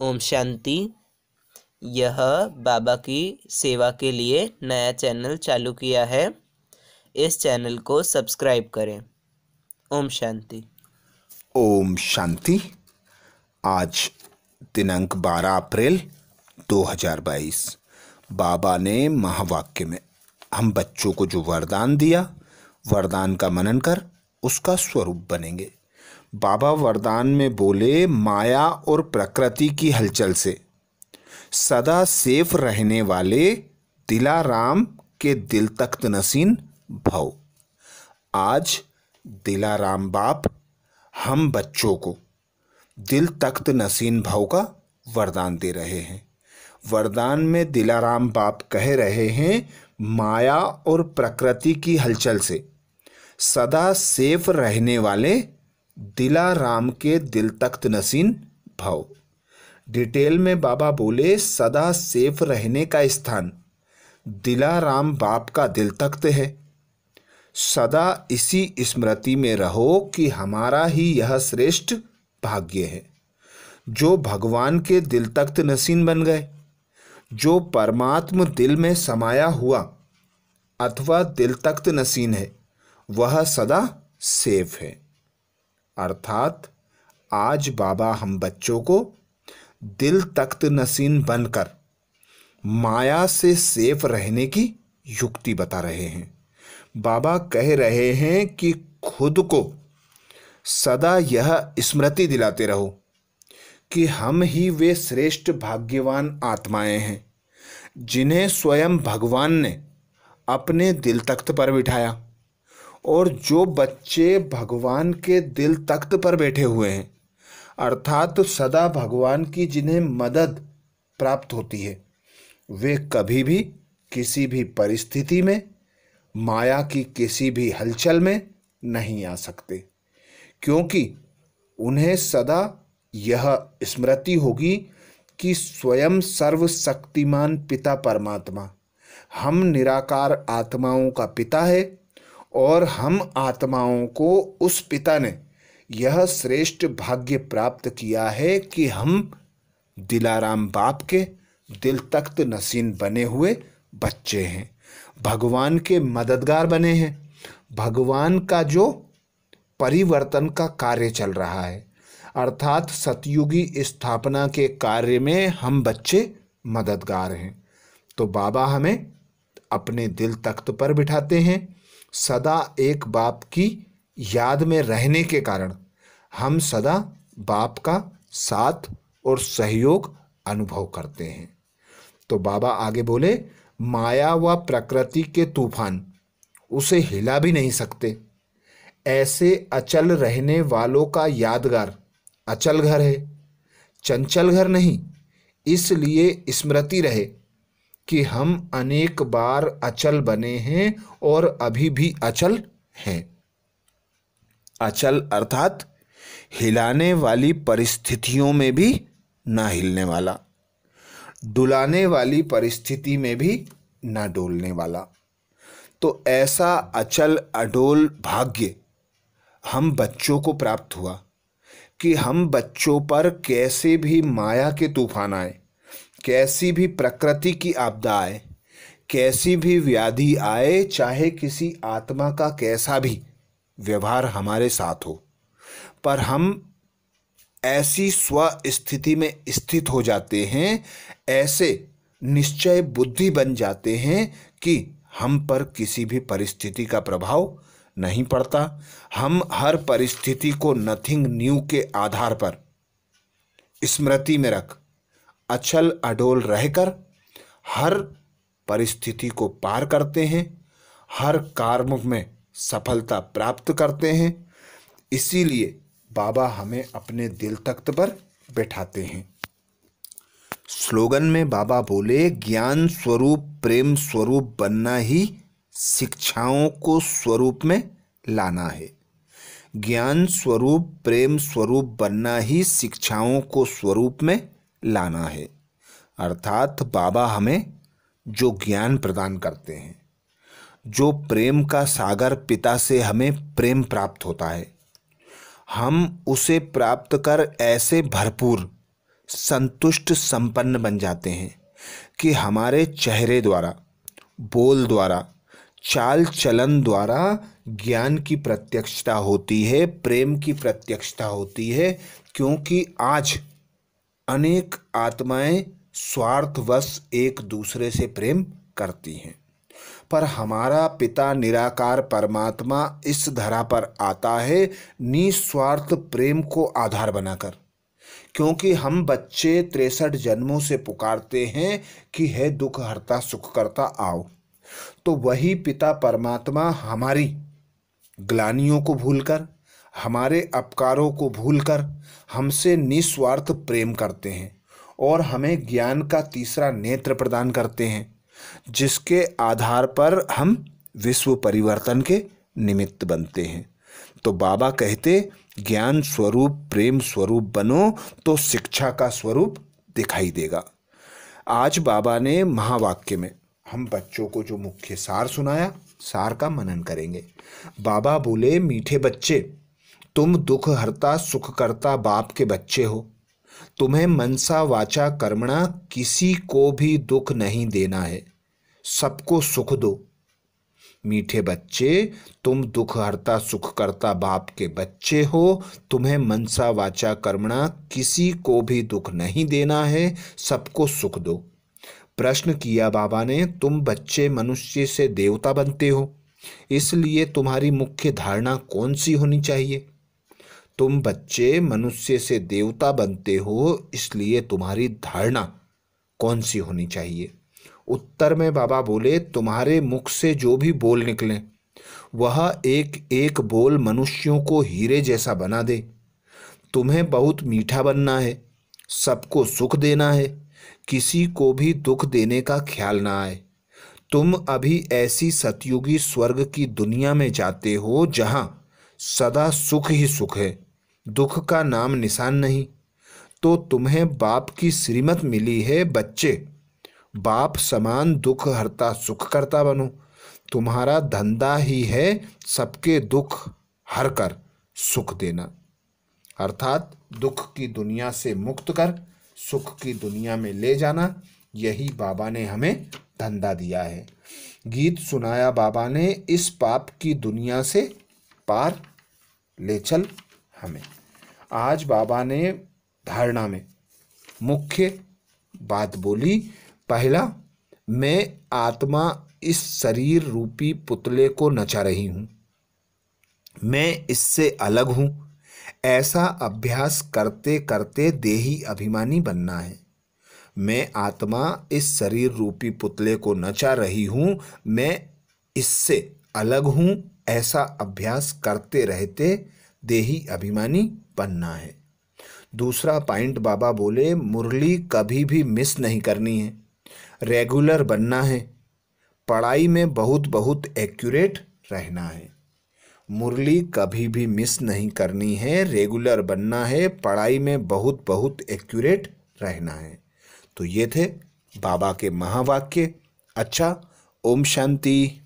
ओम शांति यह बाबा की सेवा के लिए नया चैनल चालू किया है इस चैनल को सब्सक्राइब करें ओम शांति ओम शांति आज दिनांक 12 अप्रैल 2022 बाबा ने महावाक्य में हम बच्चों को जो वरदान दिया वरदान का मनन कर उसका स्वरूप बनेंगे बाबा वरदान में बोले माया और प्रकृति की हलचल से सदा सेफ रहने वाले दिलाराम के दिल तख्त नसीन भव आज दिलाराम बाप हम बच्चों को दिल तख्त नसीन भाव का वरदान दे रहे हैं वरदान में दिलाराम बाप कह रहे हैं माया और प्रकृति की हलचल से सदा सेफ रहने वाले दिला राम के दिल तख्त नसीन भाव डिटेल में बाबा बोले सदा सेफ रहने का स्थान दिला राम बाप का दिल तख्त है सदा इसी स्मृति में रहो कि हमारा ही यह श्रेष्ठ भाग्य है जो भगवान के दिल तख्त नसीन बन गए जो परमात्म दिल में समाया हुआ अथवा दिल तख्त नसीन है वह सदा सेफ है अर्थात आज बाबा हम बच्चों को दिल तख्त नसीन बनकर माया से सेफ रहने की युक्ति बता रहे हैं बाबा कह रहे हैं कि खुद को सदा यह स्मृति दिलाते रहो कि हम ही वे श्रेष्ठ भाग्यवान आत्माएं हैं जिन्हें स्वयं भगवान ने अपने दिल तख्त पर बिठाया और जो बच्चे भगवान के दिल तख्त पर बैठे हुए हैं अर्थात सदा भगवान की जिन्हें मदद प्राप्त होती है वे कभी भी किसी भी परिस्थिति में माया की किसी भी हलचल में नहीं आ सकते क्योंकि उन्हें सदा यह स्मृति होगी कि स्वयं सर्वशक्तिमान पिता परमात्मा हम निराकार आत्माओं का पिता है और हम आत्माओं को उस पिता ने यह श्रेष्ठ भाग्य प्राप्त किया है कि हम दिलाराम बाप के दिल तख्त नसीन बने हुए बच्चे हैं भगवान के मददगार बने हैं भगवान का जो परिवर्तन का कार्य चल रहा है अर्थात सतयुगी स्थापना के कार्य में हम बच्चे मददगार हैं तो बाबा हमें अपने दिल तख्त पर बिठाते हैं सदा एक बाप की याद में रहने के कारण हम सदा बाप का साथ और सहयोग अनुभव करते हैं तो बाबा आगे बोले माया व प्रकृति के तूफान उसे हिला भी नहीं सकते ऐसे अचल रहने वालों का यादगार अचल घर है चंचल घर नहीं इसलिए स्मृति रहे कि हम अनेक बार अचल बने हैं और अभी भी अचल हैं अचल अर्थात हिलाने वाली परिस्थितियों में भी ना हिलने वाला डुलाने वाली परिस्थिति में भी ना डोलने वाला तो ऐसा अचल अडोल भाग्य हम बच्चों को प्राप्त हुआ कि हम बच्चों पर कैसे भी माया के तूफान आए कैसी भी प्रकृति की आपदा आए कैसी भी व्याधि आए चाहे किसी आत्मा का कैसा भी व्यवहार हमारे साथ हो पर हम ऐसी स्व स्थिति में स्थित हो जाते हैं ऐसे निश्चय बुद्धि बन जाते हैं कि हम पर किसी भी परिस्थिति का प्रभाव नहीं पड़ता हम हर परिस्थिति को नथिंग न्यू के आधार पर स्मृति में रख अचल अडोल रहकर हर परिस्थिति को पार करते हैं हर कार्य में सफलता प्राप्त करते हैं इसीलिए बाबा हमें अपने दिल तख्त पर बैठाते हैं स्लोगन में बाबा बोले ज्ञान स्वरूप प्रेम स्वरूप बनना ही शिक्षाओं को स्वरूप में लाना है ज्ञान स्वरूप प्रेम स्वरूप बनना ही शिक्षाओं को स्वरूप में लाना है अर्थात बाबा हमें जो ज्ञान प्रदान करते हैं जो प्रेम का सागर पिता से हमें प्रेम प्राप्त होता है हम उसे प्राप्त कर ऐसे भरपूर संतुष्ट संपन्न बन जाते हैं कि हमारे चेहरे द्वारा बोल द्वारा चाल चलन द्वारा ज्ञान की प्रत्यक्षता होती है प्रेम की प्रत्यक्षता होती है क्योंकि आज अनेक आत्माएं स्वार्थवश एक दूसरे से प्रेम करती हैं पर हमारा पिता निराकार परमात्मा इस धरा पर आता है निस्वार्थ प्रेम को आधार बनाकर क्योंकि हम बच्चे तिरसठ जन्मों से पुकारते हैं कि है दुख हरता सुख करता आओ तो वही पिता परमात्मा हमारी ग्लानियों को भूलकर हमारे अपकारों को भूलकर हमसे निस्वार्थ प्रेम करते हैं और हमें ज्ञान का तीसरा नेत्र प्रदान करते हैं जिसके आधार पर हम विश्व परिवर्तन के निमित्त बनते हैं तो बाबा कहते ज्ञान स्वरूप प्रेम स्वरूप बनो तो शिक्षा का स्वरूप दिखाई देगा आज बाबा ने महावाक्य में हम बच्चों को जो मुख्य सार सुनाया सार का मनन करेंगे बाबा बोले मीठे बच्चे तुम दुख हरता सुख करता बाप के बच्चे हो तुम्हें मनसा वाचा कर्मणा किसी को भी दुख नहीं देना है सबको सुख दो मीठे बच्चे तुम दुख हरता सुख करता बाप के बच्चे हो तुम्हें मनसा वाचा कर्मणा किसी को भी दुख नहीं देना है सबको सुख दो प्रश्न किया बाबा ने तुम बच्चे मनुष्य से देवता बनते हो इसलिए तुम्हारी मुख्य धारणा कौन सी होनी चाहिए तुम बच्चे मनुष्य से देवता बनते हो इसलिए तुम्हारी धारणा कौन सी होनी चाहिए उत्तर में बाबा बोले तुम्हारे मुख से जो भी बोल निकले वह एक एक बोल मनुष्यों को हीरे जैसा बना दे तुम्हें बहुत मीठा बनना है सबको सुख देना है किसी को भी दुख देने का ख्याल ना आए तुम अभी ऐसी सतयुगी स्वर्ग की दुनिया में जाते हो जहाँ सदा सुख ही सुख है दुख का नाम निशान नहीं तो तुम्हें बाप की श्रीमत मिली है बच्चे बाप समान दुख हरता सुख करता बनो तुम्हारा धंधा ही है सबके दुख हर कर सुख देना अर्थात दुख की दुनिया से मुक्त कर सुख की दुनिया में ले जाना यही बाबा ने हमें धंधा दिया है गीत सुनाया बाबा ने इस पाप की दुनिया से पार ले चल हमें आज बाबा ने धारणा में मुख्य बात बोली पहला मैं आत्मा इस शरीर रूपी पुतले को नचा रही हूँ मैं इससे अलग हूँ ऐसा अभ्यास करते करते देही अभिमानी बनना है मैं आत्मा इस शरीर रूपी पुतले को नचा रही हूँ मैं इससे अलग हूँ ऐसा अभ्यास करते रहते देही अभिमानी बनना है दूसरा पॉइंट बाबा बोले मुरली कभी भी मिस नहीं करनी है रेगुलर बनना है पढ़ाई में बहुत बहुत एक्यूरेट रहना है मुरली कभी भी मिस नहीं करनी है रेगुलर बनना है पढ़ाई में बहुत बहुत एक्यूरेट रहना है तो ये थे बाबा के महावाक्य अच्छा ओम शांति